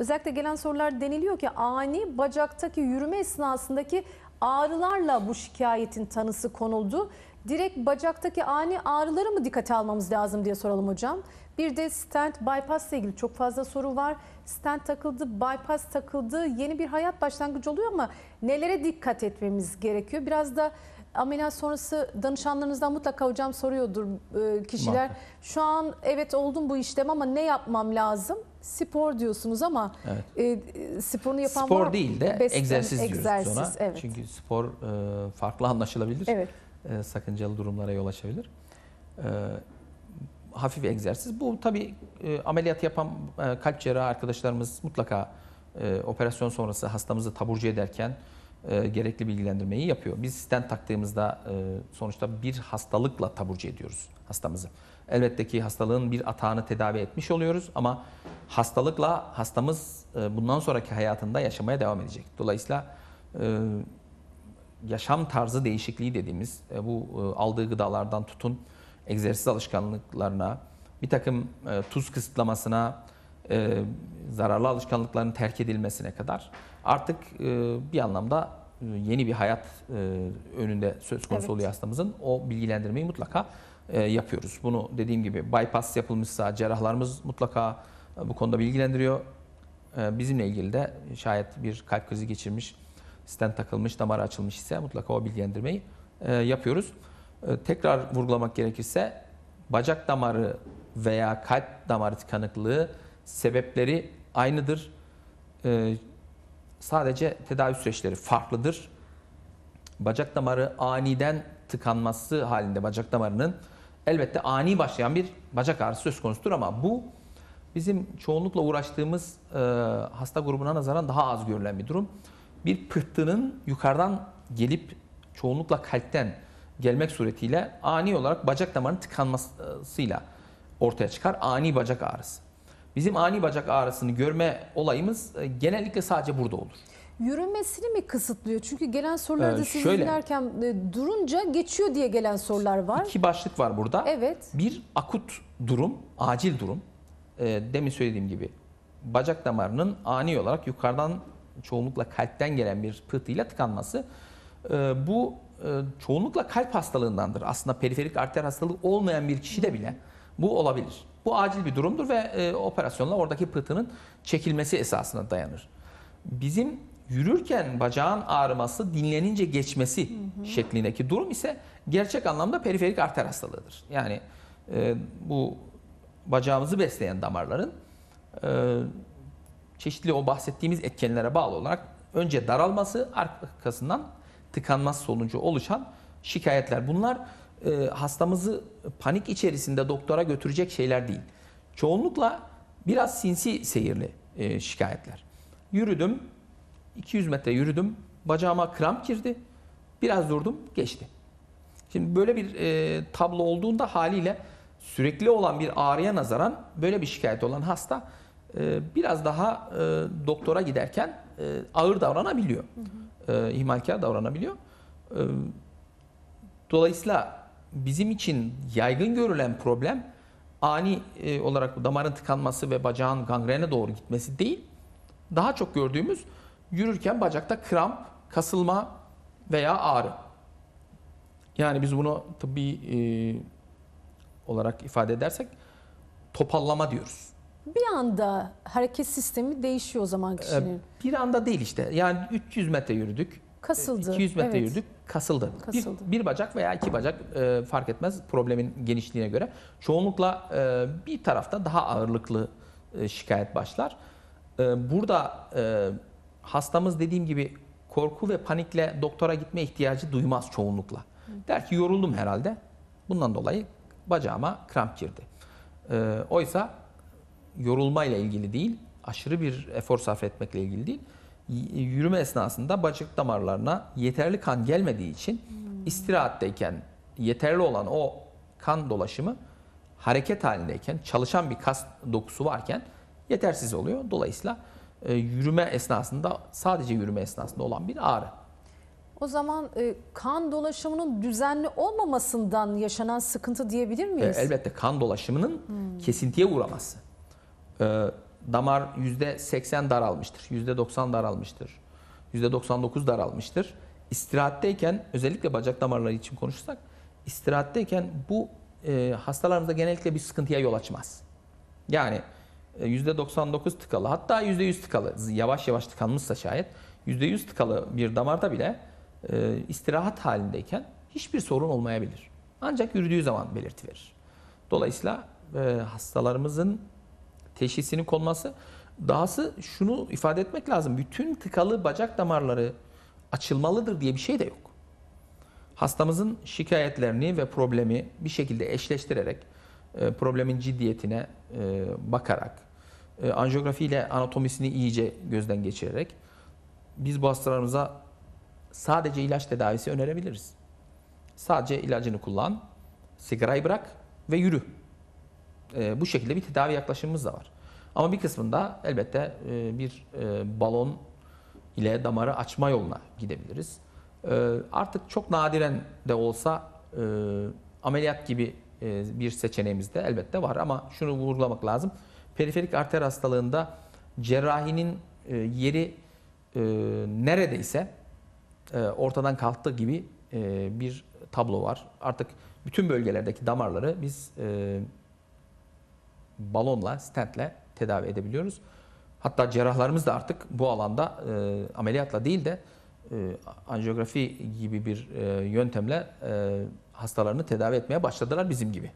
Özellikle gelen sorular deniliyor ki ani bacaktaki yürüme esnasındaki ağrılarla bu şikayetin tanısı konuldu. Direkt bacaktaki ani ağrıları mı dikkate almamız lazım diye soralım hocam. Bir de stent bypass ile ilgili çok fazla soru var. Stent takıldı, bypass takıldı. Yeni bir hayat başlangıcı oluyor ama nelere dikkat etmemiz gerekiyor? Biraz da ameliyat sonrası danışanlarınızdan mutlaka hocam soruyordur e, kişiler. Şu an evet oldum bu işlem ama ne yapmam lazım? spor diyorsunuz ama evet. e, sporunu yapan spor var Spor değil de Beslen, egzersiz diyoruz ona. Evet. Çünkü spor e, farklı anlaşılabilir. Evet. E, sakıncalı durumlara yol açabilir. E, hafif egzersiz. Bu tabii e, ameliyat yapan e, kalp cerrahı arkadaşlarımız mutlaka e, operasyon sonrası hastamızı taburcu ederken e, gerekli bilgilendirmeyi yapıyor. Biz stent taktığımızda e, sonuçta bir hastalıkla taburcu ediyoruz hastamızı. Elbette ki hastalığın bir atağını tedavi etmiş oluyoruz ama hastalıkla hastamız e, bundan sonraki hayatında yaşamaya devam edecek. Dolayısıyla e, yaşam tarzı değişikliği dediğimiz e, bu aldığı gıdalardan tutun egzersiz alışkanlıklarına, bir takım tuz kısıtlamasına, zararlı alışkanlıkların terk edilmesine kadar artık bir anlamda yeni bir hayat önünde söz konusu evet. oluyor hastamızın. O bilgilendirmeyi mutlaka yapıyoruz. Bunu dediğim gibi bypass yapılmışsa cerrahlarımız mutlaka e, bu konuda bilgilendiriyor. E, bizimle ilgili de şayet bir kalp krizi geçirmiş, stent takılmış, damar açılmış ise mutlaka o bilgilendirmeyi e, yapıyoruz. Tekrar vurgulamak gerekirse bacak damarı veya kalp damarı tıkanıklığı sebepleri aynıdır. Sadece tedavi süreçleri farklıdır. Bacak damarı aniden tıkanması halinde bacak damarının elbette ani başlayan bir bacak ağrısı söz konusudur ama bu bizim çoğunlukla uğraştığımız e, hasta grubuna nazaran daha az görülen bir durum. Bir pıhtının yukarıdan gelip çoğunlukla kalpten gelmek suretiyle ani olarak bacak damarının tıkanmasıyla ortaya çıkar ani bacak ağrısı. Bizim ani bacak ağrısını görme olayımız e, genellikle sadece burada olur. Yürümesini mi kısıtlıyor? Çünkü gelen soruları e, da Ee, siz şöyle. dinlerken e, durunca geçiyor diye gelen sorular var. İki başlık var burada. Evet. Bir akut durum, acil durum e, demin söylediğim gibi bacak damarının ani olarak yukarıdan çoğunlukla kalpten gelen bir pıhtıyla tıkanması e, bu e, çoğunlukla kalp hastalığındandır. Aslında periferik arter hastalığı olmayan bir kişi de bile bu olabilir. Bu acil bir durumdur ve e, operasyonla oradaki pıhtının çekilmesi esasına dayanır. Bizim yürürken bacağın ağrıması dinlenince geçmesi hı hı. şeklindeki durum ise gerçek anlamda periferik arter hastalığıdır. Yani e, bu bacağımızı besleyen damarların e, çeşitli o bahsettiğimiz etkenlere bağlı olarak önce daralması arkasından tıkanması sonucu oluşan şikayetler. Bunlar e, hastamızı panik içerisinde doktora götürecek şeyler değil. Çoğunlukla biraz sinsi seyirli e, şikayetler. Yürüdüm, 200 metre yürüdüm, bacağıma kramp girdi, biraz durdum, geçti. Şimdi böyle bir e, tablo olduğunda haliyle sürekli olan bir ağrıya nazaran böyle bir şikayet olan hasta e, biraz daha e, doktora giderken e, ağır davranabiliyor. Hı hı. E, ihmalkar davranabiliyor. E, dolayısıyla bizim için yaygın görülen problem ani e, olarak damarın tıkanması ve bacağın gangrene doğru gitmesi değil. Daha çok gördüğümüz yürürken bacakta kramp, kasılma veya ağrı. Yani biz bunu tıbbi e, olarak ifade edersek topallama diyoruz. Bir anda hareket sistemi değişiyor o zaman ee, kişinin. bir anda değil işte. Yani 300 metre yürüdük. Kasıldı. 200 metre evet. yürüdük. Kasıldı. kasıldı. Bir, bir bacak veya iki bacak e, fark etmez problemin genişliğine göre. Çoğunlukla e, bir tarafta daha ağırlıklı e, şikayet başlar. E, burada e, hastamız dediğim gibi korku ve panikle doktora gitme ihtiyacı duymaz çoğunlukla. Der ki yoruldum herhalde. Bundan dolayı bacağıma kramp girdi. E, oysa yorulmayla ilgili değil, aşırı bir efor sarf etmekle ilgili değil. Yürüme esnasında bacak damarlarına yeterli kan gelmediği için hmm. istirahatteyken yeterli olan o kan dolaşımı hareket halindeyken, çalışan bir kas dokusu varken yetersiz oluyor. Dolayısıyla e, yürüme esnasında sadece yürüme esnasında olan bir ağrı. O zaman e, kan dolaşımının düzenli olmamasından yaşanan sıkıntı diyebilir e, miyiz? E, elbette kan dolaşımının hmm. kesintiye uğraması. E, damar %80 daralmıştır, %90 daralmıştır, %99 daralmıştır. İstirahatteyken özellikle bacak damarları için konuşursak istirahatteyken bu e, hastalarımızda genellikle bir sıkıntıya yol açmaz. Yani e, %99 tıkalı hatta %100 tıkalı yavaş yavaş tıkanmışsa şayet %100 tıkalı bir damarda bile e, istirahat halindeyken hiçbir sorun olmayabilir. Ancak yürüdüğü zaman belirti verir. Dolayısıyla e, hastalarımızın teşhisinin konması dahası şunu ifade etmek lazım. Bütün tıkalı bacak damarları açılmalıdır diye bir şey de yok. Hastamızın şikayetlerini ve problemi bir şekilde eşleştirerek e, problemin ciddiyetine e, bakarak e, anjiyografi ile anatomisini iyice gözden geçirerek biz bu hastalarımıza sadece ilaç tedavisi önerebiliriz. Sadece ilacını kullan, sigarayı bırak ve yürü. E, bu şekilde bir tedavi yaklaşımımız da var. Ama bir kısmında elbette e, bir e, balon ile damarı açma yoluna gidebiliriz. E, artık çok nadiren de olsa e, ameliyat gibi e, bir seçeneğimiz de elbette var. Ama şunu vurgulamak lazım. Periferik arter hastalığında cerrahinin e, yeri e, neredeyse e, ortadan kalktı gibi e, bir tablo var. Artık bütün bölgelerdeki damarları biz e, balonla, stentle tedavi edebiliyoruz. Hatta cerrahlarımız da artık bu alanda ameliyatla değil de anjiyografi gibi bir yöntemle hastalarını tedavi etmeye başladılar bizim gibi.